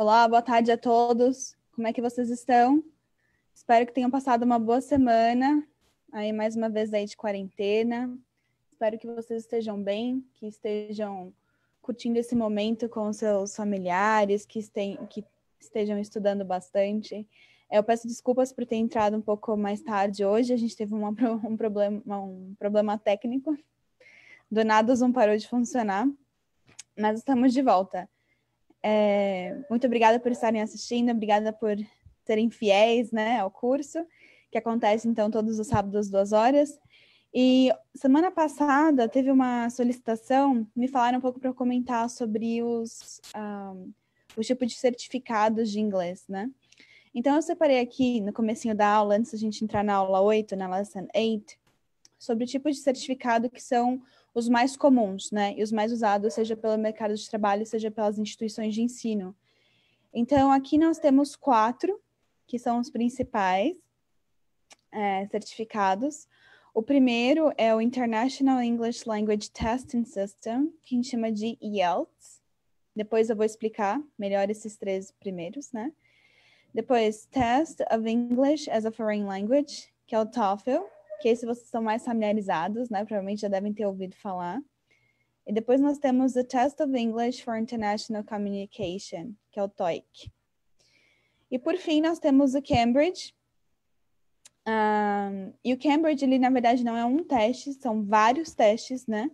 Olá, boa tarde a todos. Como é que vocês estão? Espero que tenham passado uma boa semana, aí mais uma vez aí de quarentena. Espero que vocês estejam bem, que estejam curtindo esse momento com seus familiares, que, este... que estejam estudando bastante. Eu peço desculpas por ter entrado um pouco mais tarde hoje, a gente teve uma, um, problema, um problema técnico. Do nada o Zoom parou de funcionar, mas estamos de volta. É, muito obrigada por estarem assistindo, obrigada por serem fiéis né, ao curso, que acontece então todos os sábados, duas horas. E semana passada teve uma solicitação, me falaram um pouco para comentar sobre os, um, tipos de certificados de inglês, né? Então eu separei aqui no comecinho da aula, antes da gente entrar na aula 8, na lesson 8, sobre o tipo de certificado que são os mais comuns, né? E os mais usados, seja pelo mercado de trabalho, seja pelas instituições de ensino. Então, aqui nós temos quatro, que são os principais é, certificados. O primeiro é o International English Language Testing System, que a gente chama de IELTS. Depois eu vou explicar melhor esses três primeiros, né? Depois, Test of English as a Foreign Language, que é o TOEFL que esse vocês estão mais familiarizados, né? Provavelmente já devem ter ouvido falar. E depois nós temos o Test of English for International Communication, que é o TOEIC. E por fim, nós temos o Cambridge. Um, e o Cambridge, ele, na verdade, não é um teste, são vários testes, né?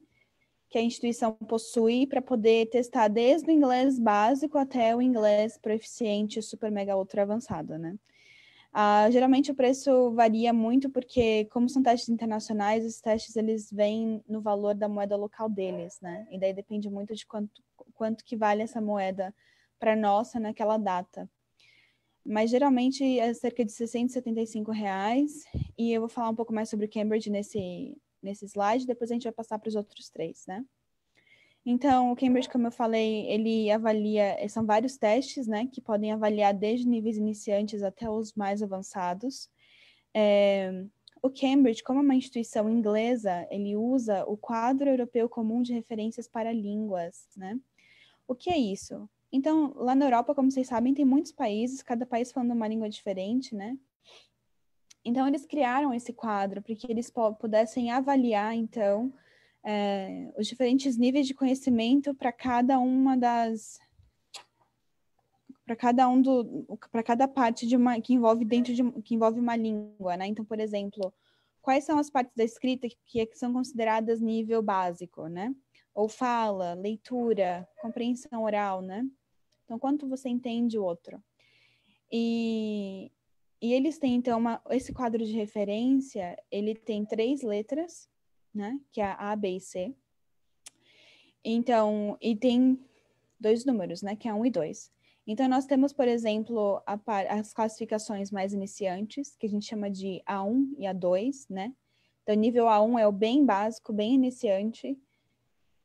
Que a instituição possui para poder testar desde o inglês básico até o inglês proficiente, super, mega, ultra avançado, né? Uh, geralmente o preço varia muito porque, como são testes internacionais, os testes eles vêm no valor da moeda local deles, né? E daí depende muito de quanto, quanto que vale essa moeda para nossa naquela data. Mas geralmente é cerca de 675 reais. E eu vou falar um pouco mais sobre o Cambridge nesse, nesse slide, depois a gente vai passar para os outros três, né? Então, o Cambridge, como eu falei, ele avalia, eh, são vários testes, né, que podem avaliar desde níveis iniciantes até os mais avançados. É, o Cambridge, como é uma instituição inglesa, ele usa o quadro europeu comum de referências para línguas, né? O que é isso? Então, lá na Europa, como vocês sabem, tem muitos países, cada país falando uma língua diferente, né? Então, eles criaram esse quadro para que eles pudessem avaliar, então, é, os diferentes níveis de conhecimento para cada uma das para cada um do para cada parte de uma que envolve dentro de que envolve uma língua, né? Então, por exemplo, quais são as partes da escrita que, é, que são consideradas nível básico, né? Ou fala, leitura, compreensão oral, né? Então, quanto você entende o outro? E, e eles têm, então, uma, esse quadro de referência, ele tem três letras, né? Que é a A, B e C. Então, e tem dois números, né? Que é 1 e 2. Então, nós temos, por exemplo, a, as classificações mais iniciantes, que a gente chama de A1 e A2, né? Então, nível A1 é o bem básico, bem iniciante.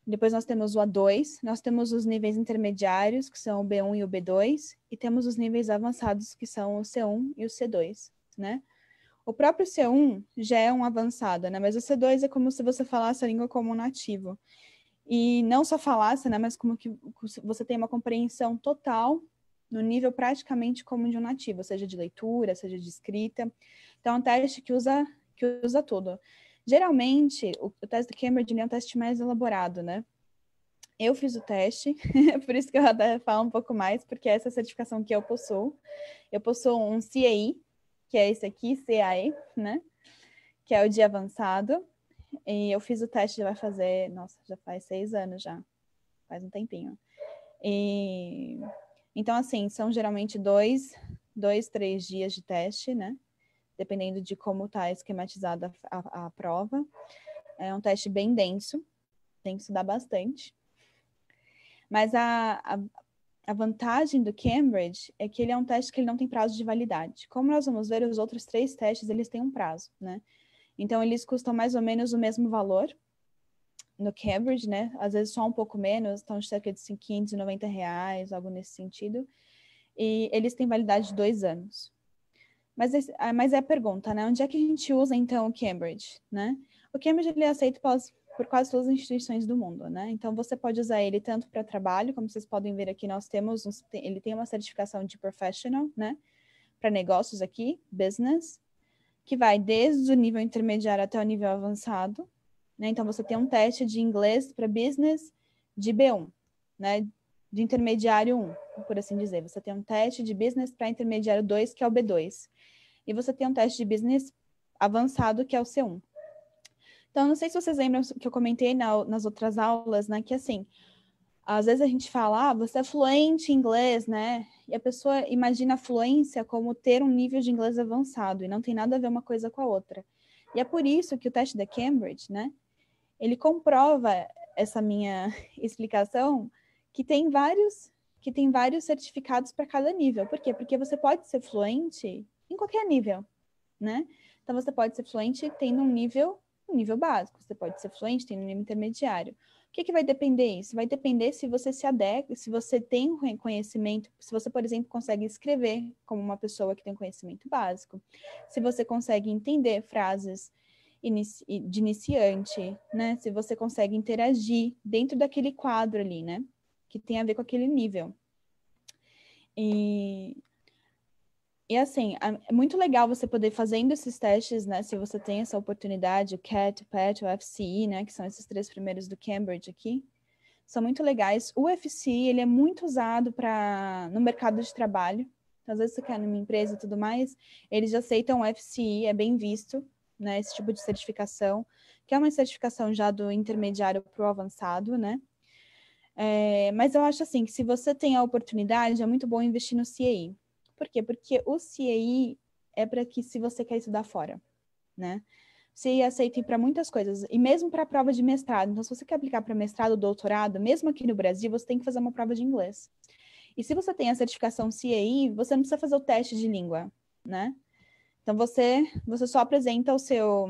Depois nós temos o A2, nós temos os níveis intermediários, que são o B1 e o B2, e temos os níveis avançados, que são o C1 e o C2, né? O próprio C1 já é um avançado, né? Mas o C2 é como se você falasse a língua como um nativo. E não só falasse, né? Mas como que você tem uma compreensão total no nível praticamente como de um nativo, seja de leitura, seja de escrita. Então, é um teste que usa, que usa tudo. Geralmente, o, o teste do Cambridge é um teste mais elaborado, né? Eu fiz o teste, por isso que eu até falo um pouco mais, porque essa é a certificação que eu possuo. Eu possuo um CAI, que é esse aqui, CAE, né? Que é o dia avançado. E eu fiz o teste, já vai fazer, nossa, já faz seis anos já, faz um tempinho. E então, assim, são geralmente dois, dois, três dias de teste, né? Dependendo de como está esquematizada a, a, prova. É um teste bem denso, tem que estudar bastante. Mas a, a, a vantagem do Cambridge é que ele é um teste que ele não tem prazo de validade. Como nós vamos ver, os outros três testes, eles têm um prazo, né? Então, eles custam mais ou menos o mesmo valor no Cambridge, né? Às vezes só um pouco menos, estão cerca de 590 reais, algo nesse sentido. E eles têm validade de dois anos. Mas, esse, ah, mas é a pergunta, né? Onde é que a gente usa, então, o Cambridge, né? O Cambridge, ele é aceito pelas por quase todas as instituições do mundo, né? Então você pode usar ele tanto para trabalho, como vocês podem ver aqui, nós temos um, ele tem uma certificação de professional, né? Para negócios aqui, business, que vai desde o nível intermediário até o nível avançado, né? Então você tem um teste de inglês para business de B1, né? De intermediário 1, por assim dizer. Você tem um teste de business para intermediário 2, que é o B2. E você tem um teste de business avançado, que é o C1. Então, não sei se vocês lembram que eu comentei na, nas outras aulas, né? Que assim, às vezes a gente fala, ah, você é fluente em inglês, né? E a pessoa imagina a fluência como ter um nível de inglês avançado, e não tem nada a ver uma coisa com a outra. E é por isso que o teste da Cambridge, né? Ele comprova essa minha explicação que tem vários que tem vários certificados para cada nível. Por quê? Porque você pode ser fluente em qualquer nível, né? Então você pode ser fluente tendo um nível no nível básico, você pode ser fluente, tem no nível intermediário. O que, que vai depender isso? Vai depender se você se adequa, se você tem um reconhecimento, se você, por exemplo, consegue escrever como uma pessoa que tem conhecimento básico, se você consegue entender frases de iniciante, né? Se você consegue interagir dentro daquele quadro ali, né? Que tem a ver com aquele nível. E e assim, é muito legal você poder fazendo esses testes, né? Se você tem essa oportunidade, o CAT, o PET, o FCI, né? Que são esses três primeiros do Cambridge aqui, são muito legais. O FCI, ele é muito usado para no mercado de trabalho. Então, às vezes você quer numa empresa e tudo mais, eles aceitam o FCI, é bem visto, né? Esse tipo de certificação, que é uma certificação já do intermediário para o avançado, né? É, mas eu acho assim que se você tem a oportunidade, é muito bom investir no CEI. Por quê? Porque o Cei é para que se você quer estudar fora, né? se é aceita para muitas coisas, e mesmo para a prova de mestrado. Então, se você quer aplicar para mestrado ou doutorado, mesmo aqui no Brasil, você tem que fazer uma prova de inglês. E se você tem a certificação CEI, você não precisa fazer o teste de língua, né? Então, você, você só apresenta o seu,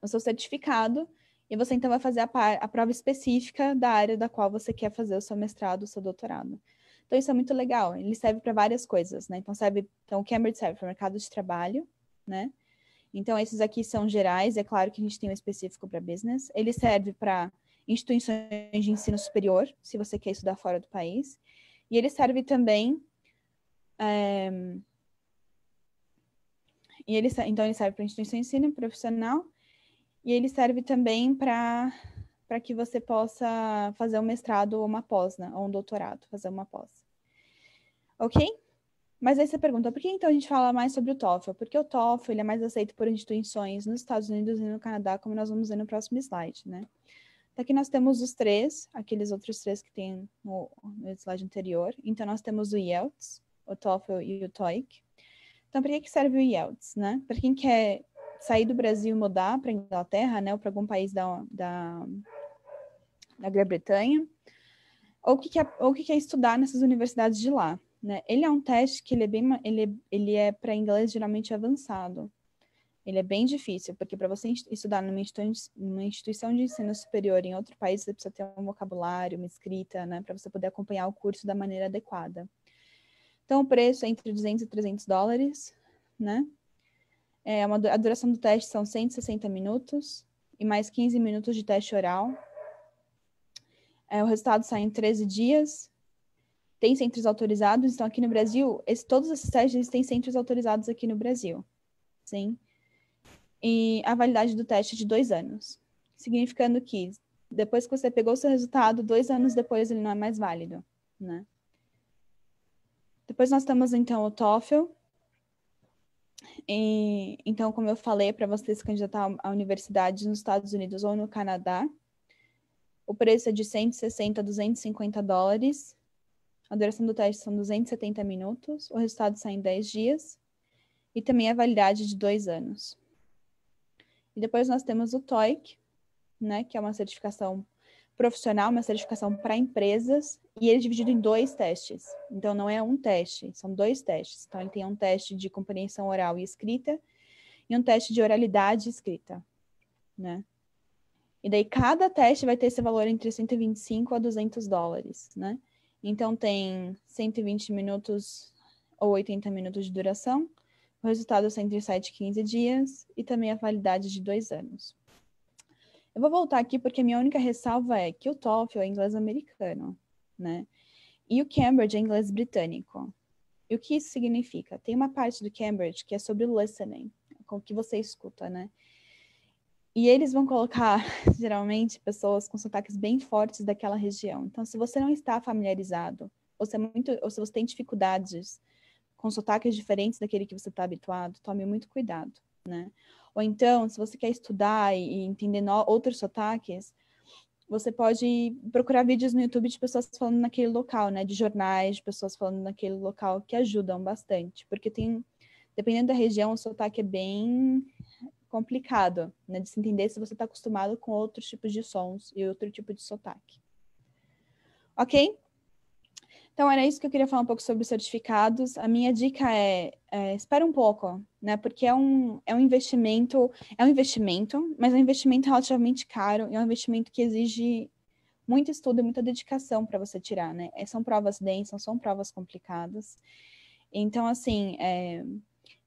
o seu certificado e você, então, vai fazer a, par, a prova específica da área da qual você quer fazer o seu mestrado, o seu doutorado. Então, isso é muito legal. Ele serve para várias coisas, né? Então, serve, então, o Cambridge serve para mercado de trabalho, né? Então, esses aqui são gerais, é claro que a gente tem um específico para business. Ele serve para instituições de ensino superior, se você quer estudar fora do país. E ele serve também. É... E ele, então, ele serve para instituição de ensino profissional. E ele serve também para para que você possa fazer um mestrado ou uma pós, né? ou um doutorado, fazer uma pós. Ok? Mas aí você pergunta, por que então a gente fala mais sobre o TOEFL? Porque o TOEFL ele é mais aceito por instituições nos Estados Unidos e no Canadá, como nós vamos ver no próximo slide, né? Daqui nós temos os três, aqueles outros três que tem no, no slide anterior. Então, nós temos o IELTS, o TOEFL e o TOEIC. Então, por que, que serve o IELTS, né? Para quem quer sair do Brasil e mudar para a Inglaterra, né? Ou para algum país da, da da Grã-Bretanha, ou que, quer, é, ou que quer é estudar nessas universidades de lá. Né? Ele é um teste que ele é bem ele, ele é, é para inglês geralmente avançado. Ele é bem difícil, porque para você estudar numa instituição, numa instituição de ensino superior em outro país, você precisa ter um vocabulário, uma escrita, né, para você poder acompanhar o curso da maneira adequada. Então, o preço é entre 200 e 300 dólares, né? É uma, a duração do teste são 160 minutos e mais 15 minutos de teste oral, é, o resultado sai em 13 dias. Tem centros autorizados. Então, aqui no Brasil, esse, todos esses testes têm centros autorizados aqui no Brasil. Sim. E a validade do teste é de dois anos. Significando que depois que você pegou o seu resultado, dois anos depois ele não é mais válido, né? Depois nós temos, então, o TOEFL. E, então, como eu falei, para você se candidatar à universidade nos Estados Unidos ou no Canadá, o preço é de 160 a 250 dólares. A duração do teste são 270 minutos. O resultado sai em 10 dias. E também a validade de dois anos. E depois nós temos o TOEIC, né, que é uma certificação profissional, uma certificação para empresas, e ele é dividido em dois testes. Então, não é um teste, são dois testes. Então, ele tem um teste de compreensão oral e escrita e um teste de oralidade e escrita, né? E daí cada teste vai ter esse valor entre 125 a 200 dólares, né? Então tem 120 minutos ou 80 minutos de duração, o resultado são é entre 7 e 15 dias e também a validade de dois anos. Eu vou voltar aqui porque a minha única ressalva é que o TOEFL é inglês americano, né? E o Cambridge é inglês britânico. E o que isso significa? Tem uma parte do Cambridge que é sobre listening, com o que você escuta, né? E eles vão colocar, geralmente, pessoas com sotaques bem fortes daquela região. Então, se você não está familiarizado, ou se, é muito, ou se você tem dificuldades com sotaques diferentes daquele que você está habituado, tome muito cuidado, né? Ou então, se você quer estudar e entender no, outros sotaques, você pode procurar vídeos no YouTube de pessoas falando naquele local, né? De jornais, de pessoas falando naquele local, que ajudam bastante. Porque tem, dependendo da região, o sotaque é bem complicado né, de se entender se você está acostumado com outros tipos de sons e outro tipo de sotaque. Ok? Então era isso que eu queria falar um pouco sobre certificados. A minha dica é, é espera um pouco, né? Porque é um, é um investimento, é um investimento, mas é um investimento relativamente caro e é um investimento que exige muito estudo e muita dedicação para você tirar, né? É, são provas densas, são provas complicadas. Então, assim, é,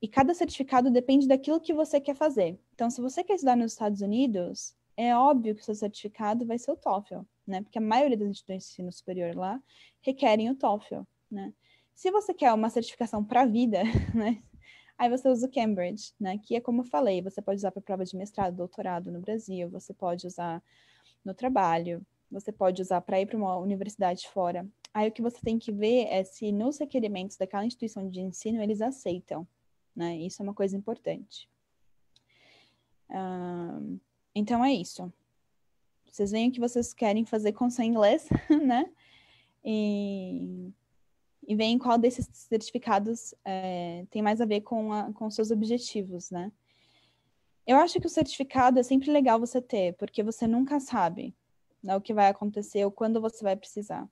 e cada certificado depende daquilo que você quer fazer. Então, se você quer estudar nos Estados Unidos, é óbvio que o seu certificado vai ser o TOEFL, né? Porque a maioria das instituições de ensino superior lá requerem o TOEFL, né? Se você quer uma certificação para a vida, né? Aí você usa o Cambridge, né? Que é como eu falei, você pode usar para prova de mestrado, doutorado no Brasil, você pode usar no trabalho, você pode usar para ir para uma universidade fora. Aí o que você tem que ver é se nos requerimentos daquela instituição de ensino eles aceitam, né? Isso é uma coisa importante. Uh, então é isso. Vocês veem o que vocês querem fazer com seu inglês, né? E, e veem qual desses certificados é, tem mais a ver com, a, com seus objetivos, né? Eu acho que o certificado é sempre legal você ter, porque você nunca sabe né, o que vai acontecer ou quando você vai precisar.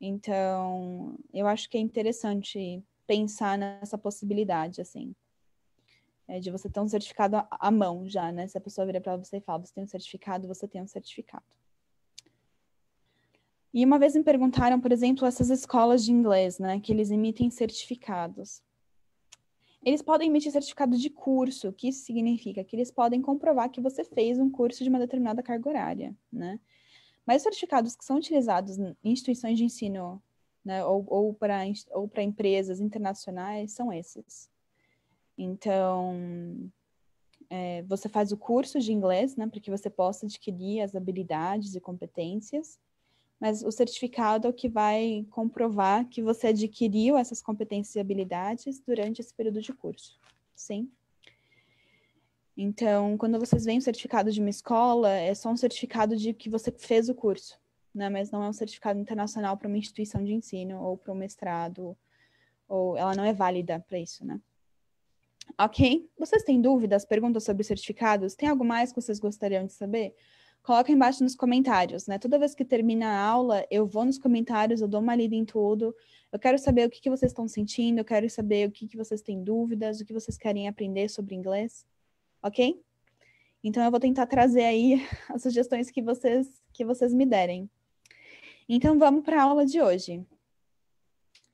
Então, eu acho que é interessante pensar nessa possibilidade, assim. É de você ter um certificado à mão já, né? Se a pessoa vira para você e fala, você tem um certificado, você tem um certificado. E uma vez me perguntaram, por exemplo, essas escolas de inglês, né? Que eles emitem certificados. Eles podem emitir certificado de curso, o que isso significa? Que eles podem comprovar que você fez um curso de uma determinada carga horária, né? Mas certificados que são utilizados em instituições de ensino né, ou, ou para ou empresas internacionais, são esses. Então, é, você faz o curso de inglês, né, para que você possa adquirir as habilidades e competências, mas o certificado é o que vai comprovar que você adquiriu essas competências e habilidades durante esse período de curso, sim? Então, quando vocês veem o certificado de uma escola, é só um certificado de que você fez o curso né? Mas não é um certificado internacional para uma instituição de ensino ou para um mestrado, ou ela não é válida para isso, né? Ok? Vocês têm dúvidas, perguntas sobre certificados? Tem algo mais que vocês gostariam de saber? Coloca embaixo nos comentários, né? Toda vez que termina a aula, eu vou nos comentários, eu dou uma lida em tudo. Eu quero saber o que, que vocês estão sentindo, eu quero saber o que, que vocês têm dúvidas, o que vocês querem aprender sobre inglês, ok? Então eu vou tentar trazer aí as sugestões que vocês que vocês me derem. Então vamos para a aula de hoje.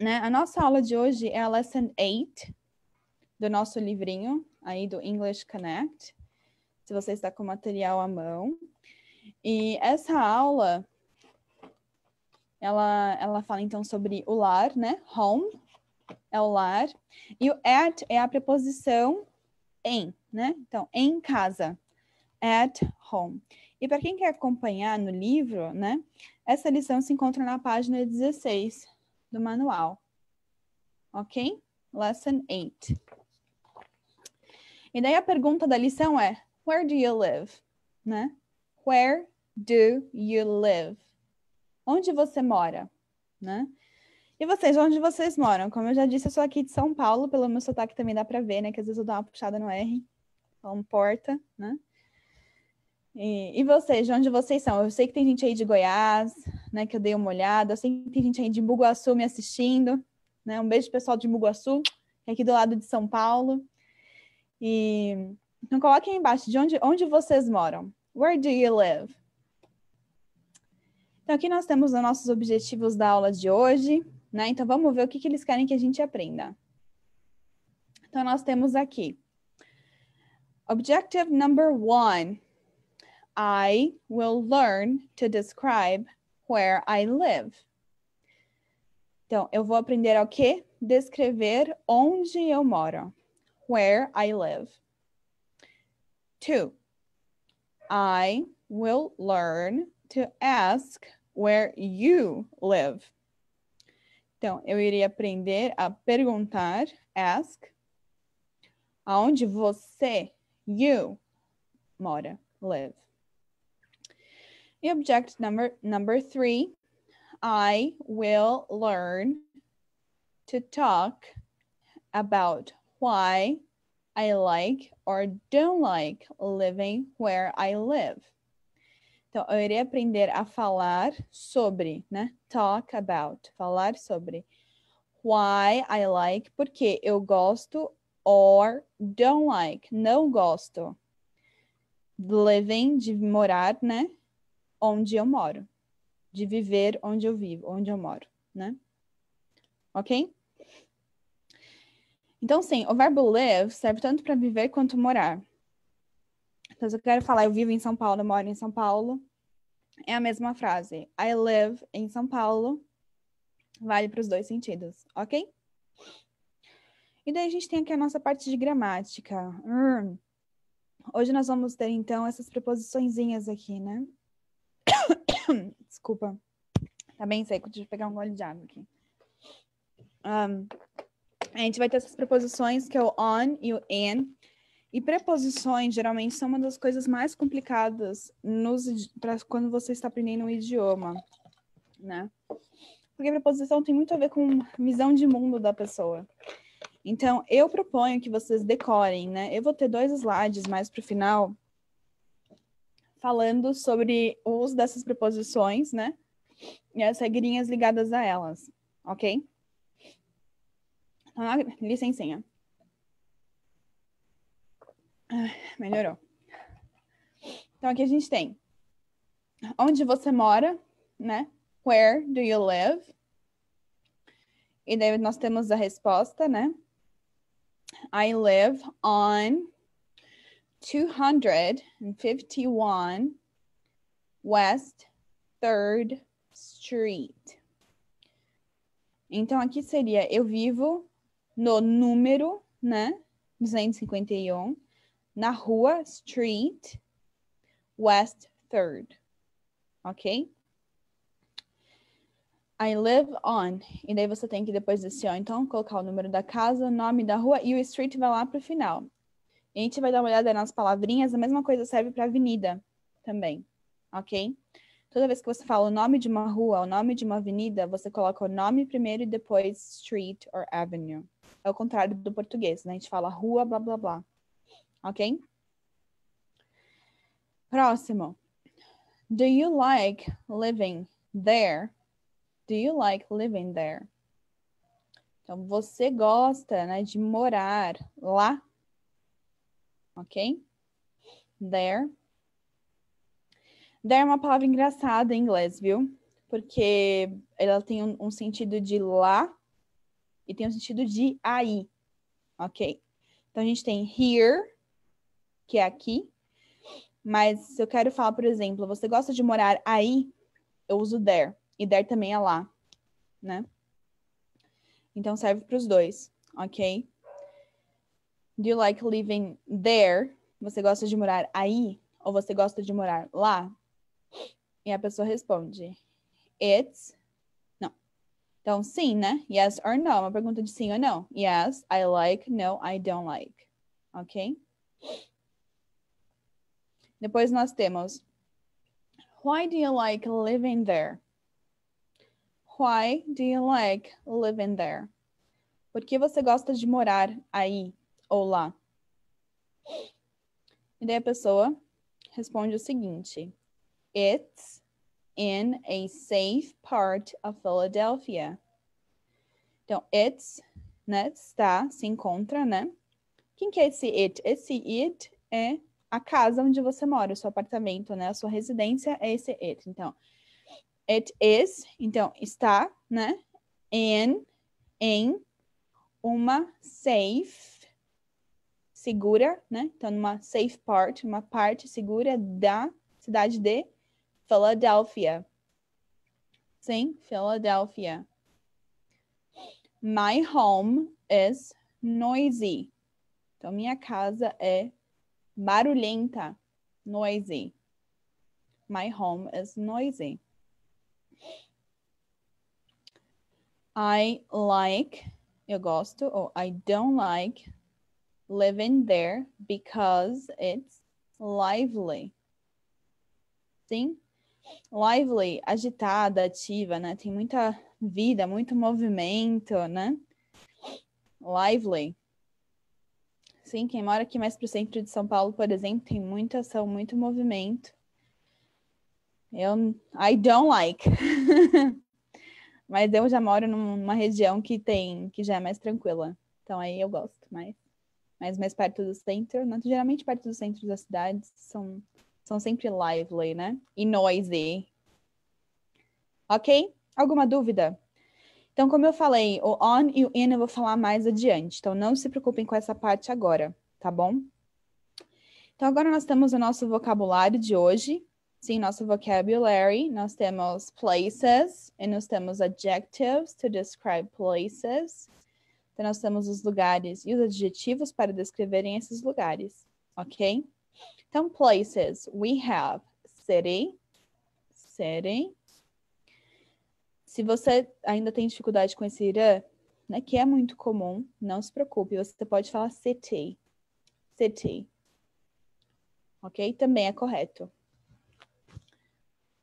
Né? A nossa aula de hoje é a lesson 8 do nosso livrinho aí do English Connect, se você está com o material à mão. E essa aula ela ela fala então sobre o lar, né? Home é o lar e o at é a preposição em, né? Então, em casa, at home. E para quem quer acompanhar no livro, né, essa lição se encontra na página 16 do manual. Ok? Lesson 8. E daí a pergunta da lição é: Where do you live? Né? Where do you live? Onde você mora? Né? E vocês, onde vocês moram? Como eu já disse, eu sou aqui de São Paulo, pelo meu sotaque também dá para ver, né? Que às vezes eu dou uma puxada no R, então porta, né? E, e vocês, de onde vocês são? Eu sei que tem gente aí de Goiás, né, que eu dei uma olhada. Eu sei que tem gente aí de Muguaçu me assistindo, né? Um beijo pessoal de Muguaçu, é aqui do lado de São Paulo. E então coloquem aí embaixo de onde, onde vocês moram. Where do you live? Então aqui nós temos os nossos objetivos da aula de hoje, né? Então vamos ver o que, que eles querem que a gente aprenda. Então nós temos aqui. Objective number one. I will learn to describe where I live. Então, eu vou aprender o quê? Descrever onde eu moro. Where I live. Two, I will learn to ask where you live. Então, eu iria aprender a perguntar, ask, aonde você, you, mora, live. Object number number three, I will learn to talk about why I like or don't like living where I live. Então, eu irei aprender a falar sobre, né? Talk about, falar sobre. Why I like, porque eu gosto, or don't like, não gosto. Living, de morar, né? onde eu moro, de viver onde eu vivo, onde eu moro, né? Ok? Então, sim, o verbo live serve tanto para viver quanto morar. Então, se eu quero falar eu vivo em São Paulo, eu moro em São Paulo, é a mesma frase. I live em São Paulo vale para os dois sentidos, ok? E daí a gente tem aqui a nossa parte de gramática. Hum. Hoje nós vamos ter, então, essas preposiçõezinhas aqui, né? Desculpa. Tá bem seco, deixa eu pegar um gole de água aqui. Um, a gente vai ter essas preposições que é o on e o in. E preposições geralmente são uma das coisas mais complicadas nos para quando você está aprendendo um idioma, né? Porque preposição tem muito a ver com visão de mundo da pessoa. Então, eu proponho que vocês decorem, né? Eu vou ter dois slides mais para o final falando sobre o uso dessas preposições, né? E as regrinhas ligadas a elas, ok? Ah, licencinha. Ah, melhorou. Então, aqui a gente tem onde você mora, né? Where do you live? E daí nós temos a resposta, né? I live on 251 West 3rd Street. Então aqui seria eu vivo no número, né? 251, na rua Street West 3rd. OK? I live on. E daí você tem que, depois desse ó, então, colocar o número da casa, nome da rua e o street vai lá para o final a gente vai dar uma olhada nas palavrinhas, a mesma coisa serve para avenida também, ok? Toda vez que você fala o nome de uma rua, o nome de uma avenida, você coloca o nome primeiro e depois street or avenue. É o contrário do português, né? A gente fala rua, blá, blá, blá. Ok? Próximo. Do you like living there? Do you like living there? Então, você gosta né, de morar lá? ok? There. There é uma palavra engraçada em inglês, viu? Porque ela tem um, um sentido de lá e tem um sentido de aí, ok? Então a gente tem here, que é aqui. Mas se eu quero falar, por exemplo, você gosta de morar aí, eu uso there. E there também é lá, né? Então serve para os dois, ok? Do you like living there? Você gosta de morar aí? Ou você gosta de morar lá? E a pessoa responde: It's. Não. Então, sim, né? Yes or no. É uma pergunta de sim ou não. Yes, I like. No, I don't like. Ok? Depois nós temos: Why do you like living there? Why do you like living there? Por que você gosta de morar aí? ou lá? E daí a pessoa responde o seguinte: It's in a safe part of Philadelphia. Então, it's, né, está, se encontra, né? Quem que é esse it? Esse it é a casa onde você mora, o seu apartamento, né? A sua residência é esse it. Então, it is, então, está, né? In, em uma safe segura, né? Então, numa safe part, uma parte segura da cidade de Philadelphia. Sim, Philadelphia. My home is noisy. Então, minha casa é barulhenta, noisy. My home is noisy. I like, eu gosto, ou I don't like living there because it's lively. Sim? Lively, agitada, ativa, né? Tem muita vida, muito movimento, né? Lively. Sim, quem mora aqui mais para o centro de São Paulo, por exemplo, tem muita ação, muito movimento. Eu, I don't like. Mas eu já moro numa região que tem, que já é mais tranquila. Então aí eu gosto mais mas mais perto do centro. Não, geralmente perto do centro das cidades são, são sempre lively, né? E noisy. Ok? Alguma dúvida? Então, como eu falei, o on e o in eu vou falar mais adiante. Então, não se preocupem com essa parte agora, tá bom? Então, agora nós temos o nosso vocabulário de hoje. Sim, nosso vocabulary. Nós temos places e nós temos adjectives to describe places. Então, nós temos os lugares e os adjetivos para descreverem esses lugares, ok? Então, places, we have city, city. Se você ainda tem dificuldade com esse irã, né, que é muito comum, não se preocupe, você pode falar city, city. Ok? Também é correto.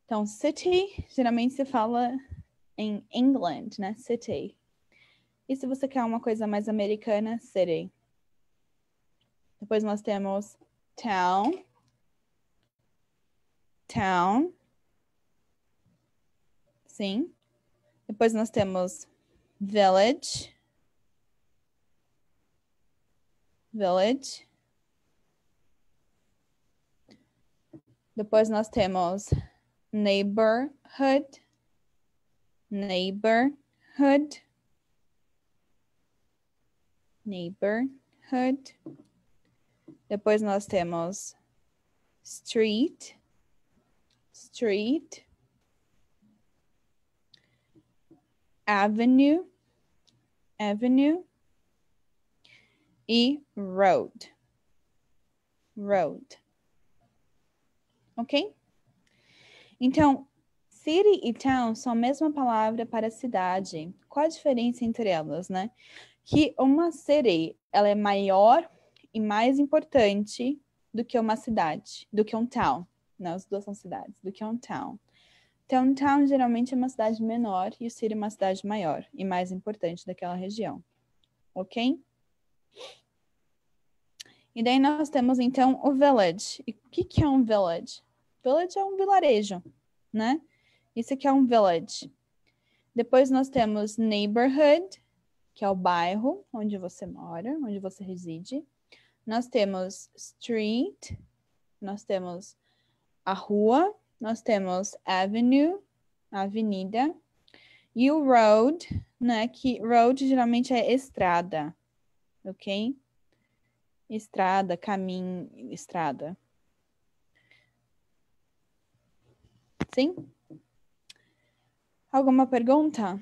Então, city geralmente se fala em England, né? City. E se você quer uma coisa mais americana, city. Depois nós temos town. Town. Sim. Depois nós temos village. Village. Depois nós temos neighborhood. Neighborhood neighborhood. Depois nós temos street, street, avenue, avenue e road, road. Ok? Então, city e town são a mesma palavra para cidade. Qual a diferença entre elas, né? que uma sereia ela é maior e mais importante do que uma cidade, do que um town. Não, né? as duas são cidades, do que um town. Então, town geralmente é uma cidade menor e o city é uma cidade maior e mais importante daquela região. Ok? E daí nós temos então o village. E o que, que é um village? Village é um vilarejo, né? Isso aqui é um village. Depois nós temos neighborhood, que é o bairro onde você mora, onde você reside. Nós temos street, nós temos a rua, nós temos avenue, avenida, e o road, né? Que road geralmente é estrada, ok? Estrada, caminho, estrada. Sim? Alguma pergunta?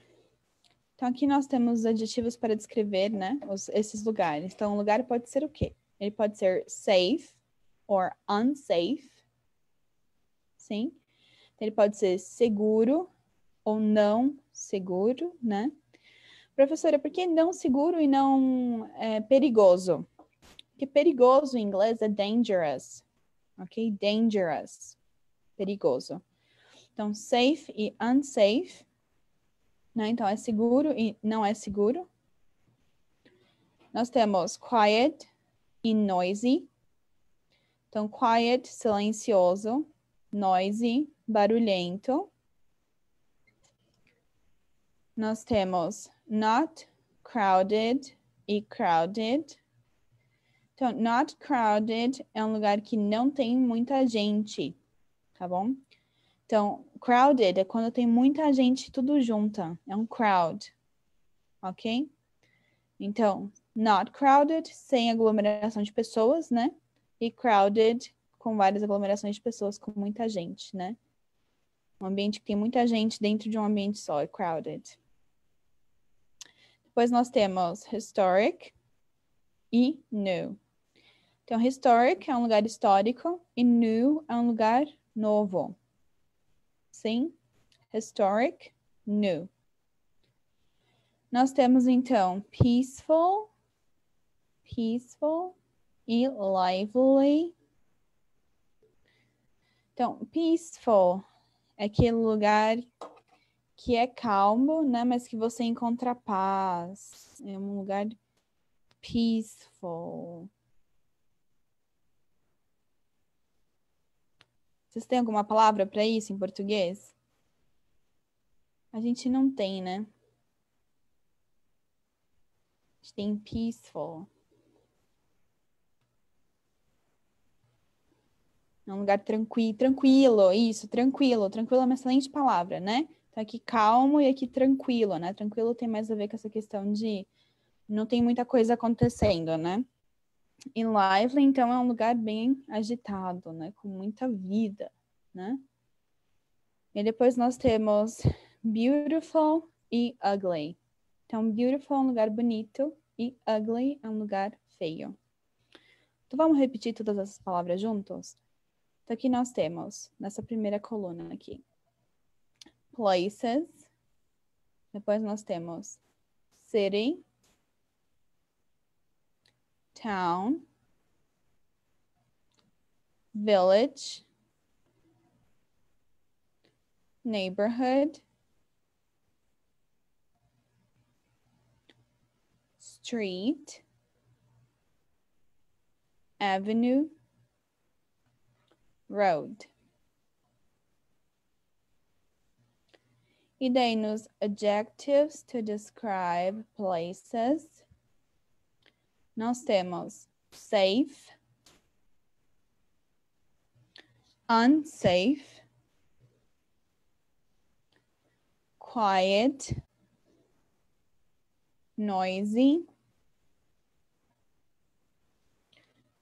Então, aqui nós temos adjetivos para descrever né, os, esses lugares. Então, um lugar pode ser o quê? Ele pode ser safe or unsafe, sim? Então, ele pode ser seguro ou não seguro, né? Professora, por que não seguro e não é, perigoso? Porque perigoso em inglês é dangerous, ok? Dangerous, perigoso. Então, safe e unsafe né? Então, é seguro e não é seguro. Nós temos quiet e noisy. Então, quiet, silencioso. Noisy, barulhento. Nós temos not crowded e crowded. Então, not crowded é um lugar que não tem muita gente, tá bom? Então, crowded é quando tem muita gente tudo junta. É um crowd. Ok? Então, not crowded, sem aglomeração de pessoas, né? E crowded, com várias aglomerações de pessoas, com muita gente, né? Um ambiente que tem muita gente dentro de um ambiente só, é crowded. Depois nós temos historic e new. Então, historic é um lugar histórico e new é um lugar novo. Sim. Historic? new. Nós temos então peaceful, peaceful e lively. Então, peaceful é aquele lugar que é calmo, né, mas que você encontra paz. É um lugar peaceful. Vocês têm alguma palavra para isso em português? A gente não tem, né? A gente tem peaceful. É um lugar tranquilo, tranquilo, isso, tranquilo. Tranquilo é uma excelente palavra, né? Então aqui calmo e aqui tranquilo, né? Tranquilo tem mais a ver com essa questão de não tem muita coisa acontecendo, né? E Lively, então, é um lugar bem agitado, né? Com muita vida, né? E depois nós temos Beautiful e Ugly. Então, Beautiful é um lugar bonito e Ugly é um lugar feio. Então, vamos repetir todas essas palavras juntos? Então, aqui nós temos, nessa primeira coluna aqui, Places. Depois nós temos City. town, village, neighborhood, street, avenue, road. E daí nos adjectives to describe places nós temos safe, unsafe, quiet, noisy,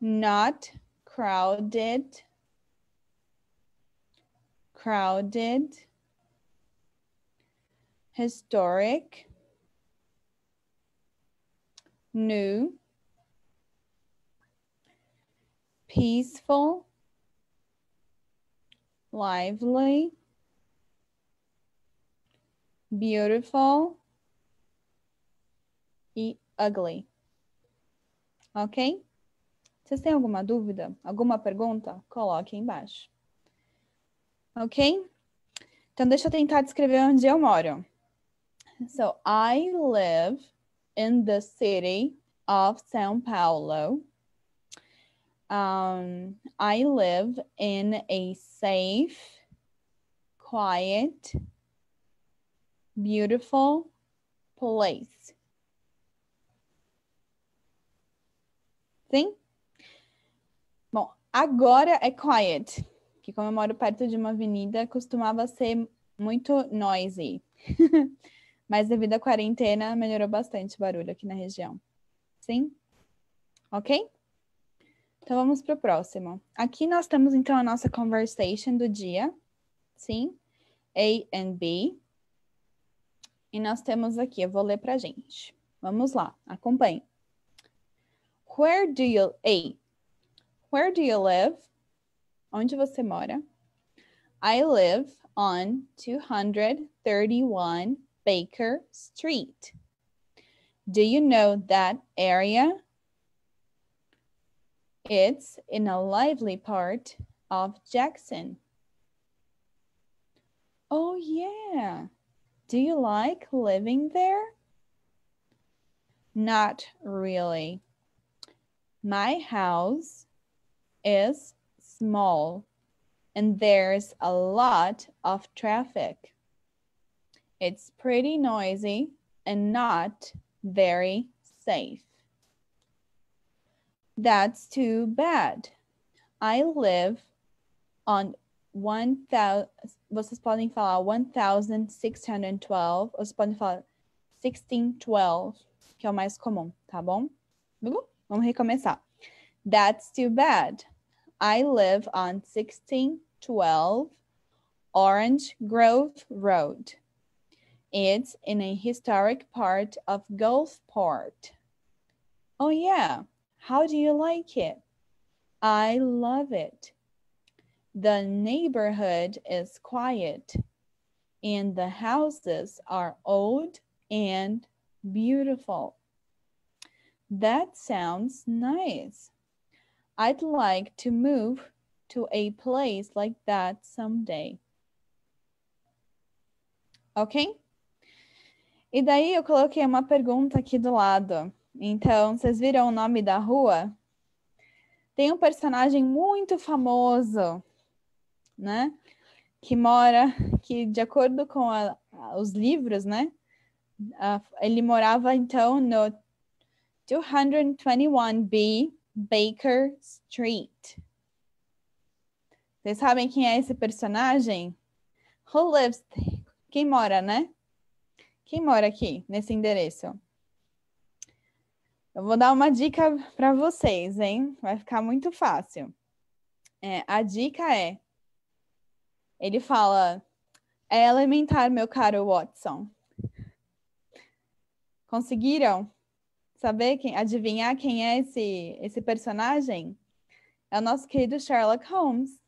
not crowded, crowded, historic, new, peaceful, lively, beautiful e ugly. Ok? Vocês têm alguma dúvida? Alguma pergunta? Coloque aí embaixo. Ok? Então, deixa eu tentar descrever onde eu moro. So, I live in the city of São Paulo. Um, I live in a safe, quiet, beautiful place. Sim? Bom, agora é quiet, que como eu moro perto de uma avenida, costumava ser muito noisy. Mas devido à quarentena, melhorou bastante o barulho aqui na região. Sim? Ok? Então vamos para o próximo. Aqui nós temos então a nossa conversation do dia, sim? A and B. E nós temos aqui, eu vou ler para a gente. Vamos lá, acompanhe. Where do you A? Where do you live? Onde você mora? I live on 231 Baker Street. Do you know that area? It's in a lively part of Jackson. Oh, yeah. Do you like living there? Not really. My house is small and there's a lot of traffic. It's pretty noisy and not very safe. That's too bad. I live on 1000, você podem falar 1612, ou vocês podem falar 1612, que é o mais comum, tá bom? Vamos recomeçar. That's too bad. I live on 1612 Orange Grove Road. It's in a historic part of Gulfport. Oh, yeah. How do you like it? I love it. The neighborhood is quiet and the houses are old and beautiful. That sounds nice. I'd like to move to a place like that someday. Ok? E daí eu coloquei uma pergunta aqui do lado. Então, vocês viram o nome da rua? Tem um personagem muito famoso, né? Que mora, que de acordo com a, os livros, né? ele morava então no 221B Baker Street. Vocês sabem quem é esse personagem? Who lives? Quem mora, né? Quem mora aqui nesse endereço? Eu vou dar uma dica para vocês, hein? Vai ficar muito fácil. É, a dica é: ele fala, é elementar, meu caro Watson. Conseguiram saber quem, adivinhar quem é esse, esse personagem? É o nosso querido Sherlock Holmes.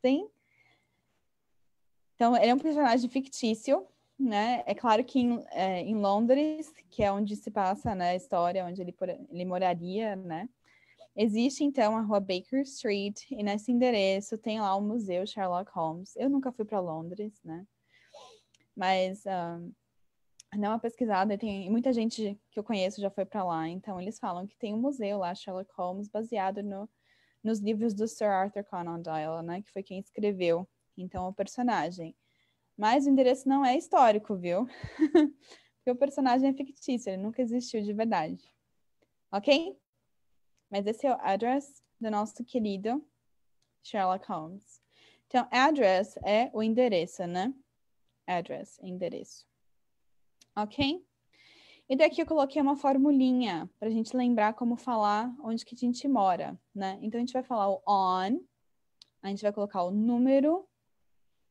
Sim? Então, ele é um personagem fictício né? É claro que em, é, em Londres, que é onde se passa né, a história, onde ele, ele moraria, né? Existe então a rua Baker Street, e nesse endereço tem lá o Museu Sherlock Holmes. Eu nunca fui para Londres, né? Mas um, ah, não é pesquisada, tem muita gente que eu conheço já foi para lá, então eles falam que tem um museu lá, Sherlock Holmes, baseado no, nos livros do Sir Arthur Conan Doyle, né? Que foi quem escreveu, então, o personagem. Mas o endereço não é histórico, viu? Porque o personagem é fictício, ele nunca existiu de verdade. Ok? Mas esse é o address do nosso querido Sherlock Holmes. Então, address é o endereço, né? Address, endereço. Ok? E daqui eu coloquei uma formulinha para a gente lembrar como falar onde que a gente mora, né? Então, a gente vai falar o on, a gente vai colocar o número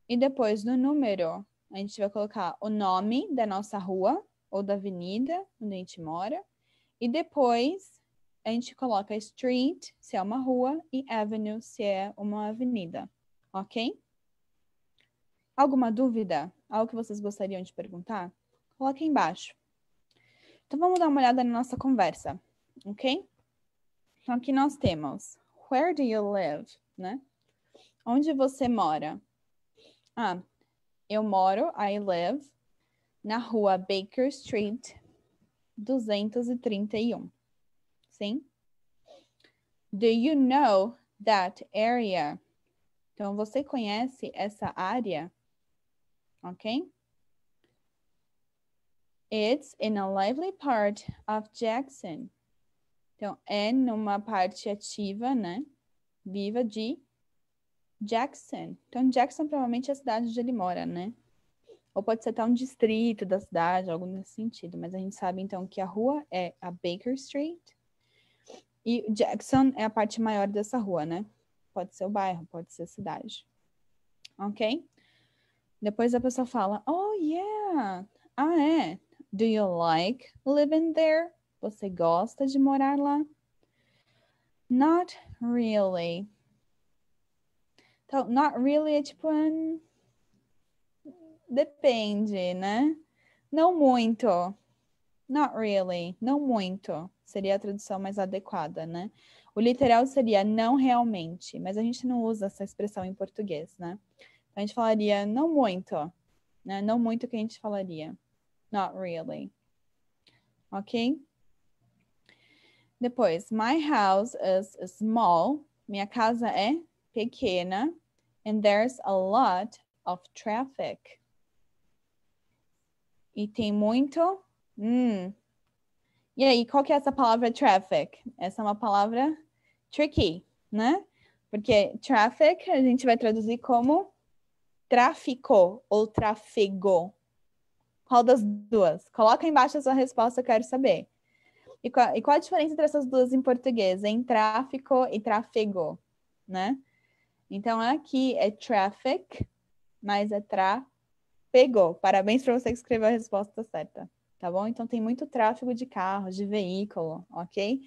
e depois no número, a gente vai colocar o nome da nossa rua ou da avenida onde a gente mora. E depois a gente coloca street, se é uma rua, e avenue, se é uma avenida. Ok? Alguma dúvida? Algo que vocês gostariam de perguntar? Coloque aí embaixo. Então vamos dar uma olhada na nossa conversa, ok? Então aqui nós temos Where do you live? Né? Onde você mora? Ah, eu moro, I live, na rua Baker Street, 231. Sim? Do you know that area? Então, você conhece essa área? Ok? It's in a lively part of Jackson. Então, é numa parte ativa, né? Viva de Jackson. Então, Jackson provavelmente é a cidade onde ele mora, né? Ou pode ser até um distrito da cidade, algo nesse sentido. Mas a gente sabe, então, que a rua é a Baker Street. E Jackson é a parte maior dessa rua, né? Pode ser o bairro, pode ser a cidade. Ok? Depois a pessoa fala, oh yeah, ah é, do you like living there? Você gosta de morar lá? Not really. Então, not really é tipo um... depende, né? Não muito. Not really, não muito. Seria a tradução mais adequada, né? O literal seria não realmente, mas a gente não usa essa expressão em português, né? Então a gente falaria não muito, né? Não muito que a gente falaria. Not really. Ok? Depois, my house is small. Minha casa é pequena and there's a lot of traffic. E tem muito. Hum. E aí, qual que é essa palavra traffic? Essa é uma palavra tricky, né? Porque traffic a gente vai traduzir como tráfico ou trafego. Qual das duas? Coloca embaixo a sua resposta, eu quero saber. E qual, e qual a diferença entre essas duas em português? Em tráfico e trafego, né? Então aqui é traffic, mas é tra pegou. Parabéns para você que escreveu a resposta certa, tá bom? Então tem muito tráfego de carros, de veículo, ok?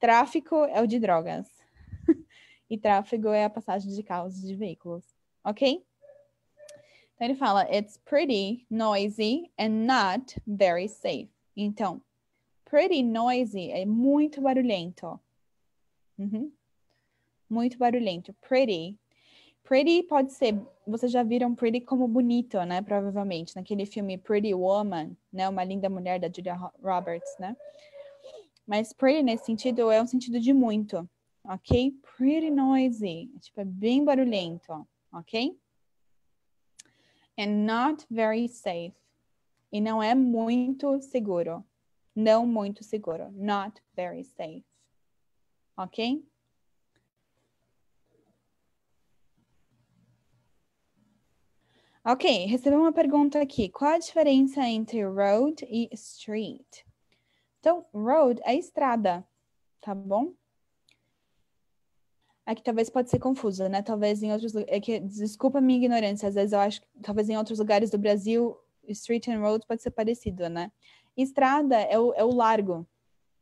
Tráfico é o de drogas. e tráfego é a passagem de carros e de veículos, ok? Então ele fala, it's pretty noisy and not very safe. Então, pretty noisy é muito barulhento. Uhum. Muito barulhento. Pretty Pretty pode ser, vocês já viram Pretty como bonito, né? Provavelmente, naquele filme Pretty Woman, né? Uma linda mulher da Julia Roberts, né? Mas pretty nesse sentido é um sentido de muito, ok? Pretty noisy, tipo, é bem barulhento, ok? And not very safe. E não é muito seguro. Não muito seguro. Not very safe. Ok? Ok, recebi uma pergunta aqui. Qual a diferença entre road e street? Então, road é estrada, tá bom? Aqui é talvez pode ser confusa, né? Talvez em outros é que desculpa a minha ignorância, às vezes eu acho que talvez em outros lugares do Brasil street and road pode ser parecido, né? Estrada é o, é o largo,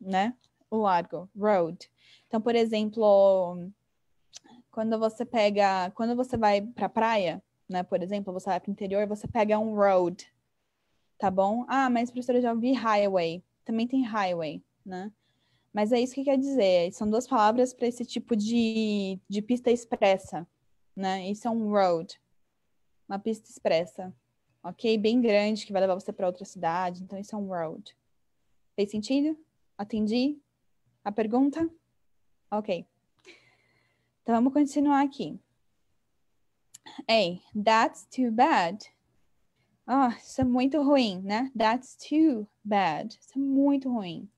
né? O largo, road. Então, por exemplo, quando você pega, quando você vai para praia, né? Por exemplo, você vai para o interior, você pega um road, tá bom? Ah, mas professora, eu já ouvi highway. Também tem highway, né? Mas é isso que quer dizer. São duas palavras para esse tipo de, de pista expressa, né? Isso é um road, uma pista expressa, ok? Bem grande, que vai levar você para outra cidade. Então, isso é um road. Fez sentido? Atendi a pergunta? Ok. Então, vamos continuar aqui. Ei, that's too bad. Ah, oh, isso é muito ruim, né? That's too bad. Isso é muito ruim.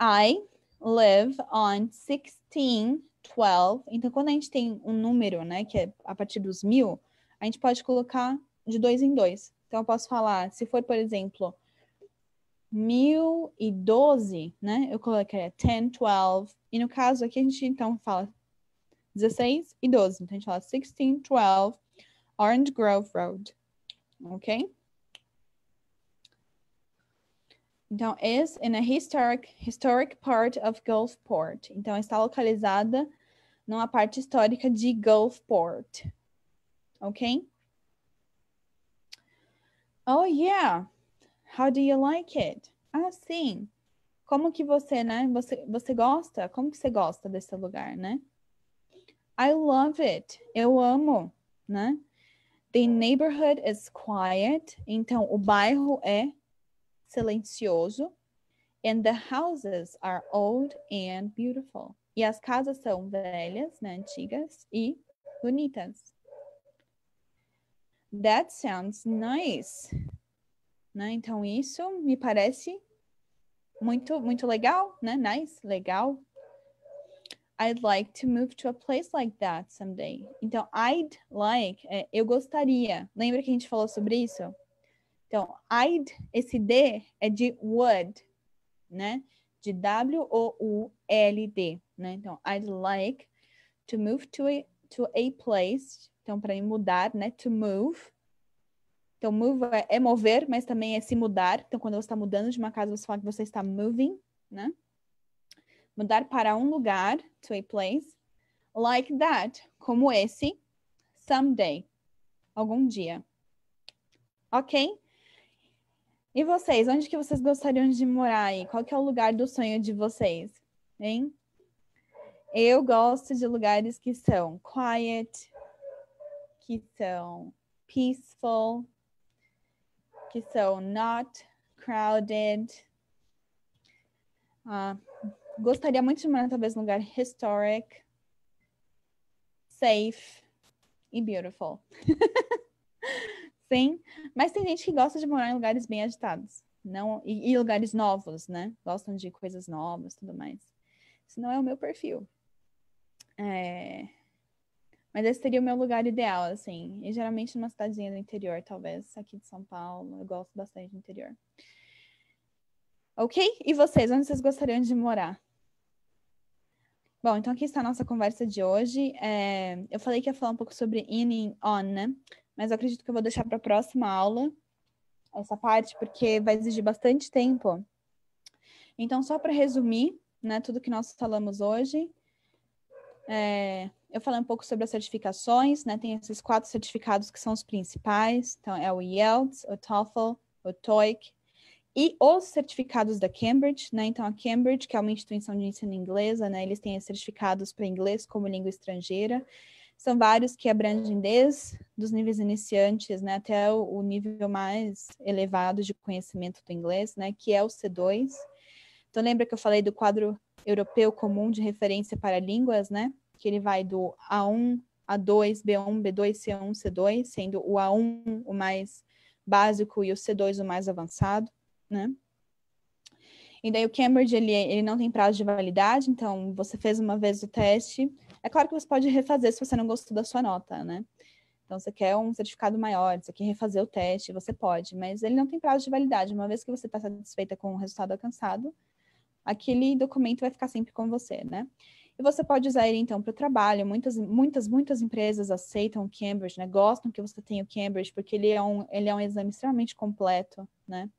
I live on 16, 12. Então, quando a gente tem um número, né, que é a partir dos mil, a gente pode colocar de dois em dois. Então, eu posso falar, se for, por exemplo, e doze, né, eu colocaria 10, 12. E no caso aqui, a gente então fala 16 e 12. Então, a gente fala 12, Orange Grove Road, ok? Então, is in a historic, historic part of Gulfport. Então, está localizada numa parte histórica de Gulfport, ok? Oh, yeah. How do you like it? Ah, sim. Como que você, né? Você, você gosta? Como que você gosta desse lugar, né? I love it. Eu amo, né? The neighborhood is quiet. Então, o bairro é silencioso. And the houses are old and beautiful. E as casas são velhas, né, antigas e bonitas. That sounds nice. Né? Então, isso me parece muito, muito legal, né? Nice, legal. I'd like to move to a place like that someday. Então, I'd like, é, eu gostaria. Lembra que a gente falou sobre isso? Então, I'd, esse D é de would, né? De W-O-U-L-D, né? Então, I'd like to move to a, to a place. Então, para mudar, né? To move. Então, move é, é mover, mas também é se mudar. Então, quando você está mudando de uma casa, você fala que você está moving, né? mudar para um lugar, to a place, like that, como esse, someday, algum dia. Ok? E vocês, onde que vocês gostariam de morar aí? Qual que é o lugar do sonho de vocês? Hein? Eu gosto de lugares que são quiet, que são peaceful, que são not crowded. Uh, gostaria muito de morar talvez num lugar historic, safe e beautiful. Sim, mas tem gente que gosta de morar em lugares bem agitados, não e, e lugares novos, né? Gostam de coisas novas, tudo mais. Isso não é o meu perfil. É... Mas esse seria o meu lugar ideal, assim. E geralmente numa cidadezinha do interior, talvez, aqui de São Paulo. Eu gosto bastante do interior. Ok? E vocês, onde vocês gostariam de morar? Bom, então aqui está a nossa conversa de hoje. É, eu falei que ia falar um pouco sobre in e on, né? Mas eu acredito que eu vou deixar para a próxima aula essa parte, porque vai exigir bastante tempo. Então, só para resumir, né, tudo que nós falamos hoje, é, eu falei um pouco sobre as certificações, né? Tem esses quatro certificados que são os principais. Então, é o IELTS, o TOEFL, o TOEIC e os certificados da Cambridge, né? Então, a Cambridge, que é uma instituição de ensino inglesa, né? Eles têm certificados para inglês como língua estrangeira. São vários que abrangem desde dos níveis iniciantes, né? Até o, o nível mais elevado de conhecimento do inglês, né? Que é o C2. Então, lembra que eu falei do quadro europeu comum de referência para línguas, né? Que ele vai do A1, A2, B1, B2, C1, C2, sendo o A1 o mais básico e o C2 o mais avançado né? E daí o Cambridge, ele, ele não tem prazo de validade, então você fez uma vez o teste. É claro que você pode refazer se você não gostou da sua nota, né? Então, você quer um certificado maior, você quer refazer o teste, você pode, mas ele não tem prazo de validade. Uma vez que você está satisfeita com o resultado alcançado, aquele documento vai ficar sempre com você, né? E você pode usar ele, então, para o trabalho. Muitas, muitas, muitas empresas aceitam o Cambridge, né? Gostam que você tenha o Cambridge, porque ele é um, ele é um exame extremamente completo, né?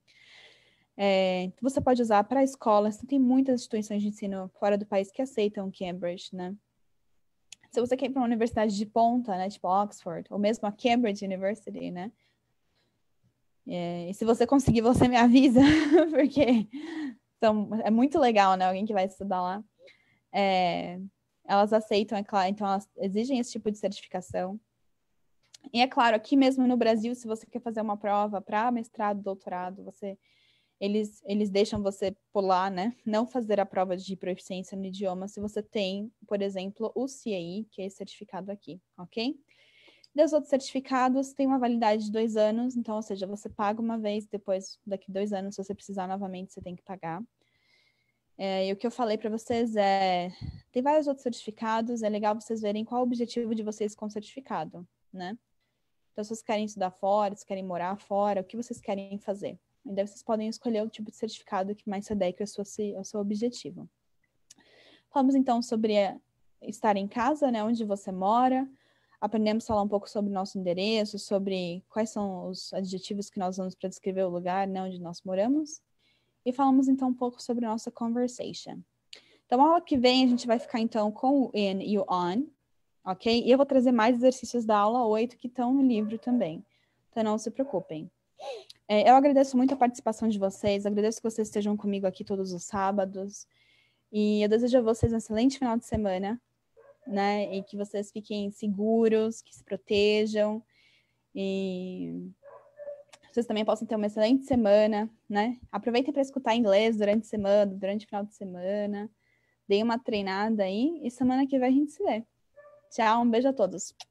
É, você pode usar para escolas, tem muitas instituições de ensino fora do país que aceitam Cambridge, né? Se você quer ir para uma universidade de ponta, né, tipo Oxford, ou mesmo a Cambridge University, né? É, e se você conseguir, você me avisa, porque então, é muito legal, né? Alguém que vai estudar lá. É, elas aceitam, é claro, então elas exigem esse tipo de certificação. E é claro, aqui mesmo no Brasil, se você quer fazer uma prova para mestrado, doutorado, você eles, eles deixam você pular, né? Não fazer a prova de proficiência no idioma se você tem, por exemplo, o CAI, que é esse certificado aqui, ok? Dos outros certificados, tem uma validade de dois anos, então, ou seja, você paga uma vez, depois, daqui dois anos, se você precisar novamente, você tem que pagar. É, e o que eu falei para vocês é: tem vários outros certificados, é legal vocês verem qual o objetivo de vocês com o certificado, né? Então, se vocês querem estudar fora, se querem morar fora, o que vocês querem fazer. E então, daí vocês podem escolher o tipo de certificado que mais se adeque ao seu, ao seu objetivo. Falamos então sobre eh, estar em casa, né, onde você mora. Aprendemos a falar um pouco sobre nosso endereço, sobre quais são os adjetivos que nós usamos para descrever o lugar, né, onde nós moramos. E falamos então um pouco sobre nossa conversation. Então, aula que vem a gente vai ficar então com o in e o on, ok? E eu vou trazer mais exercícios da aula 8 que estão no livro também. Então, não se preocupem. É, eu agradeço muito a participação de vocês, agradeço que vocês estejam comigo aqui todos os sábados. E eu desejo a vocês um excelente final de semana, né? E que vocês fiquem seguros, que se protejam. E vocês também possam ter uma excelente semana, né? Aproveitem para escutar inglês durante a semana, durante o final de semana. Deem uma treinada aí e semana que vem a gente se vê. Tchau, um beijo a todos.